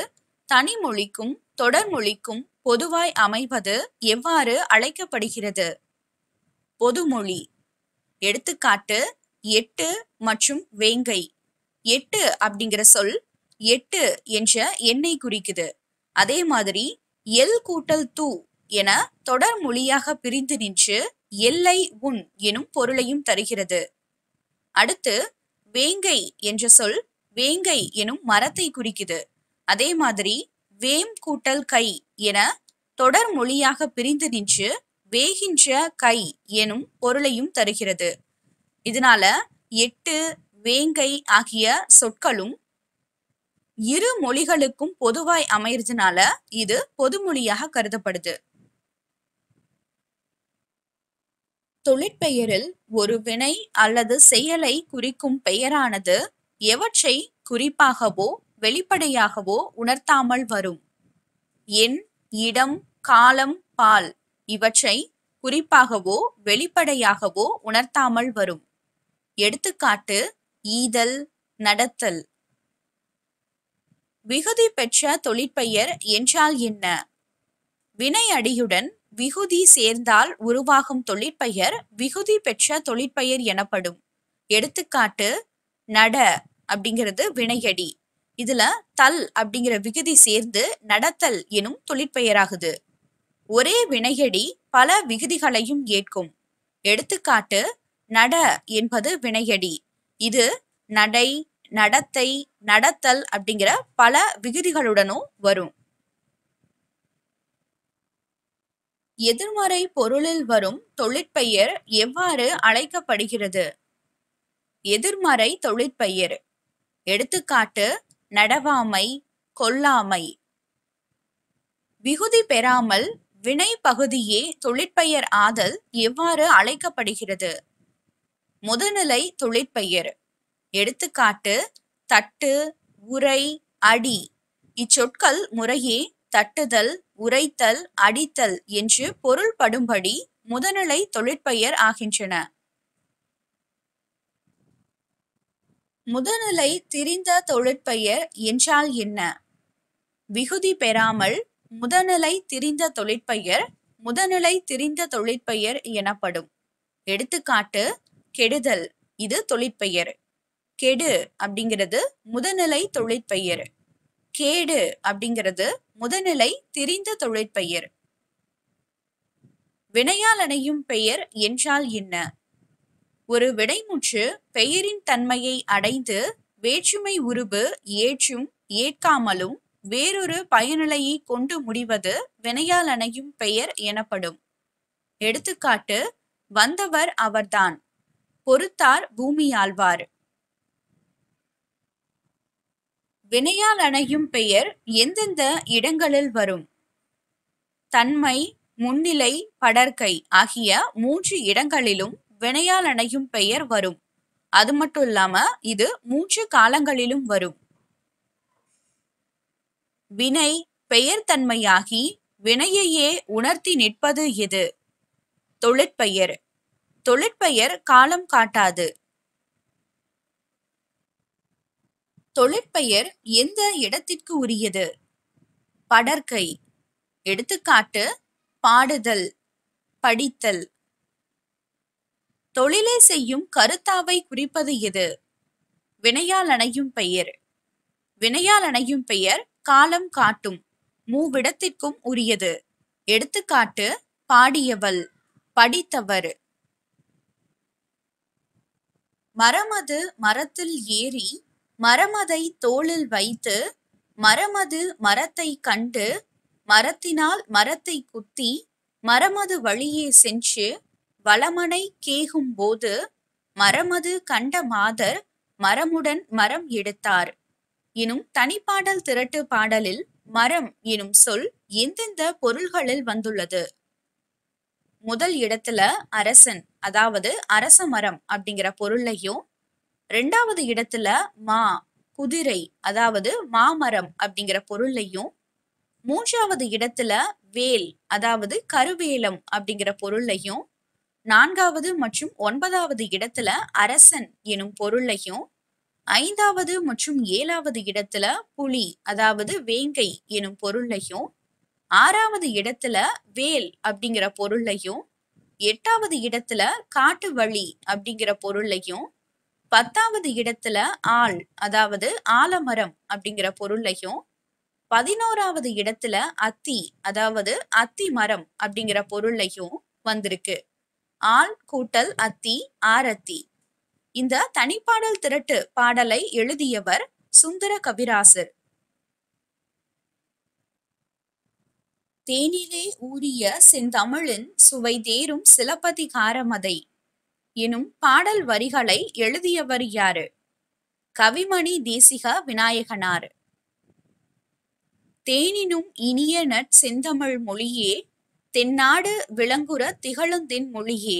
தனிமொழிக்கும் தொடர்மொழிக்கும் பொதுவாய் அமைவது எவ்வாறு அழைக்கப்படுகிறது பொதுமொழி எடுத்துக்காட்டு எட்டு மற்றும் வேங்கை எட்டு அப்படிங்கிற சொல் எட்டு என்ற எண்ணை குறிக்குது அதே மாதிரி எல் கூட்டல் தூ என தொடர் மொழியாக பிரிந்து நின்று எல்லை உன் எனும் பொருளையும் தருகிறது அடுத்து வேங்கை என்ற சொல் வேங்கை எனும் மரத்தை குறிக்குது அதே மாதிரி வேம் கூட்டல் கை என தொடர் மொழியாக பிரிந்து நின்று வேகின்ற கை எனும் பொருளையும் தருகிறது இதனால எட்டு வேங்கை ஆகிய சொற்களும் இரு மொழிகளுக்கும் பொதுவாய் அமையறதுனால இது பொதுமொழியாக கருதப்படுது தொழிற்பெயரில் ஒரு வினை அல்லது செயலை குறிக்கும் பெயரானது எவற்றை குறிப்பாகவோ வெளிப்படையாகவோ உணர்த்தாமல் வரும் எண் இடம் காலம் பால் இவற்றை குறிப்பாகவோ வெளிப்படையாகவோ உணர்த்தாமல் வரும் எடுத்துக்காட்டு ஈதல் நடத்தல் விகுதி பெற்ற தொழிற்பெயர் என்றால் என்ன வினை அடியுடன் விகுதி சேர்ந்தால் உருவாகும் தொழிற்பெயர் விகுதி பெற்ற தொழிற்பெயர் எனப்படும் எடுத்துக்காட்டு நட அப்படிங்கிறது வினையடி இதுல தல் அப்படிங்கிற விகுதி சேர்ந்து நடத்தல் எனும் தொழிற்பெயராகுது ஒரே வினையடி பல விகுதிகளையும் ஏற்கும் எடுத்துக்காட்டு நட என்பது வினையடி இது நடை நடத்தை நடத்தல் அப்படிங்கிற பல விகுதிகளுடனும் வரும் எதிர்மறை பொருளில் வரும் தொழிற்பெயர் எவ்வாறு அழைக்கப்படுகிறது எதிர்மறை தொழிற்பெயர் எடுத்துக்காட்டு நடவாமை கொல்லாமை விகுதி பெறாமல் வினை பகுதியே தொழிற்பெயர் ஆதல் எவ்வாறு அழைக்கப்படுகிறது முதுநிலை தொழிற்பெயர் எடுத்துக்காட்டு தட்டு உரை அடி இச்சொற்கள் முறையே தட்டுதல் உரைத்தல் அடித்தல் என்று பொருள்படும்படி முதநிலை தொழிற்பெயர் ஆகின்றன முதநிலை திரிந்த தொழிற்பெயர் என்றால் என்ன விகுதி பெறாமல் முதநிலை திரிந்த தொழிற்பெயர் முதநிலை திரிந்த தொழிற்பெயர் எனப்படும் எடுத்துக்காட்டு கெடுதல் இது தொழிற்பெயர் கெடு அப்படிங்கிறது முதநிலை தொழிற்பெயர் கேடு அப்படிங்கிறது முதநிலை திரிந்த தொழிற்பெயர் வினையால் அணையும் பெயர் என்றால் என்ன ஒரு விடைமுற்று பெயரின் தன்மையை அடைந்து வேற்றுமை உருவு ஏற்றும் ஏற்காமலும் வேறொரு பயனிலையை கொண்டு முடிவது வினையால் அணையும் பெயர் எனப்படும் எடுத்துக்காட்டு வந்தவர் அவர்தான் பொறுத்தார் பூமியாழ்வார் வினையால் அணையும் பெயர் எந்தெந்த இடங்களில் வரும் தன்மை முன்னிலை படற்கை ஆகிய மூன்று இடங்களிலும் வினையால் அணையும் பெயர் வரும் அது மட்டும் இல்லாம இது மூன்று காலங்களிலும் வரும் வினை பெயர் தன்மையாகி வினையையே உணர்த்தி நிற்பது எது தொழிற்பெயர் தொழிற்பெயர் காலம் காட்டாது தொழிற்பெயர் எந்த இடத்திற்கு உரியது படற்கை எடுத்துக்காட்டு பாடுதல் படித்தல் தொழிலை செய்யும் கருத்தாவை குறிப்பது எது வினையால் அணையும் பெயர் வினையால் அணையும் பெயர் காலம் காட்டும் மூவிடத்திற்கும் உரியது எடுத்துக்காட்டு பாடியவள் படித்தவர் மரமது மரத்தில் ஏறி மரமதை தோளில் வைத்து மரமது மரத்தை கண்டு மரத்தினால் மரத்தை குத்தி மரமது வழியே சென்று வளமனை கேகும் போது மரமது கண்ட மாதர் மரமுடன் மரம் எடுத்தார் எனும் தனிப்பாடல் திரட்டு பாடலில் மரம் எனும் சொல் எந்தெந்த பொருள்களில் வந்துள்ளது முதல் இடத்துல அரசன் அதாவது அரச மரம் அப்படிங்கிற பொருளையும் ரெண்டாவது இடத்துல மா குதிரை அதாவது மாமரம் அப்படிங்கிற பொருளையும் மூன்றாவது இடத்துல வேல் அதாவது கருவேலம் அப்படிங்கிற பொருளையும் நான்காவது மற்றும் ஒன்பதாவது இடத்துல அரசன் எனும் பொருளையும் ஐந்தாவது மற்றும் ஏழாவது இடத்துல புலி அதாவது வேங்கை எனும் பொருளையும் ஆறாவது இடத்துல வேல் அப்படிங்கிற பொருளையும் எட்டாவது இடத்துல காட்டு வழி அப்படிங்கிற பொருளையும் பத்தாவது இடத்துல ஆள் அதாவது ஆலமரம் அப்படிங்கிற பொருளையும் பதினோராவது இடத்துல அத்தி அதாவது அத்தி மரம் அப்படிங்கிற பொருளையும் வந்திருக்கு ஆள் கூட்டல் அத்தி ஆரத்தி இந்த தனிப்பாடல் திரட்டு பாடலை எழுதியவர் சுந்தர கவிராசர் தேனிலே ஊறிய செந்தமிழின் சுவை தேரும் சிலப்பதிகாரமதை எனும் பாடல் வரிகளை எழுதியவர் யாரு கவிமணி தேசிக விநாயகனார் தேனினும் இனிய செந்தமிழ் மொழியே தென்னாடு விளங்குற திகழுந்தின் மொழியே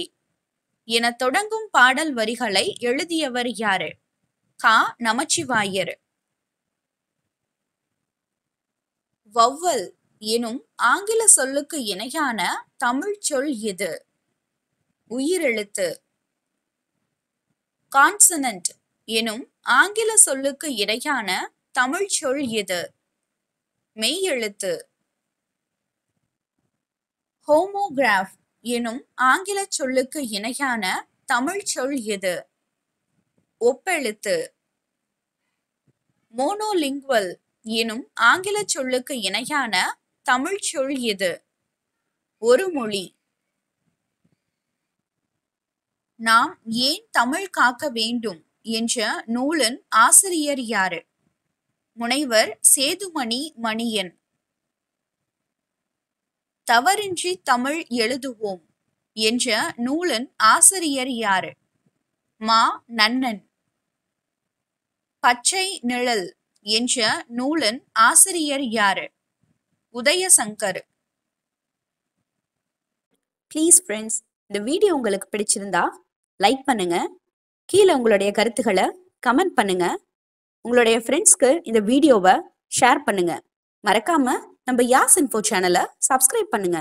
என தொடங்கும் பாடல் வரிகளை எழுதியவர் யாரு கா நமச்சிவாயர் வௌவல் எனும் ஆங்கில சொல்லுக்கு இணையான தமிழ் சொல் இது உயிரெழுத்து கான்சனன்ட் எனும் ஆங்கில சொல்லுக்கு இணையான தமிழ் சொல் இது மெய் எழுத்து ஹோமோகிராஃப் எனும் ஆங்கில சொல்லுக்கு இணையான தமிழ் சொல் இது ஒப்பெழுத்து மோனோலிங்குவல் எனும் ஆங்கில சொல்லுக்கு இணையான தமிழ் சொல் எது ஒரு மொழி நாம் ஏன் தமிழ் காக்க வேண்டும் என்ற நூலின் ஆசிரியர் யாரு முனைவர் சேதுமணி மணியன் தவறின்றி தமிழ் எழுதுவோம் என்ற நூலின் ஆசிரியர் யாரு மா நன்னன் பச்சை நிழல் என்ற நூலின் ஆசிரியர் யாரு உதயசங்கர் ப்ளீஸ் ஃப்ரெண்ட்ஸ் இந்த வீடியோ உங்களுக்கு பிடிச்சிருந்தா லைக் பண்ணுங்க கீழே உங்களுடைய கருத்துக்களை கமெண்ட் பண்ணுங்க உங்களுடைய ஃப்ரெண்ட்ஸ்க்கு இந்த வீடியோவை ஷேர் பண்ணுங்க மறக்காம நம்ம யாஸ் இன்ஃபோ சேனலை சப்ஸ்கிரைப் பண்ணுங்க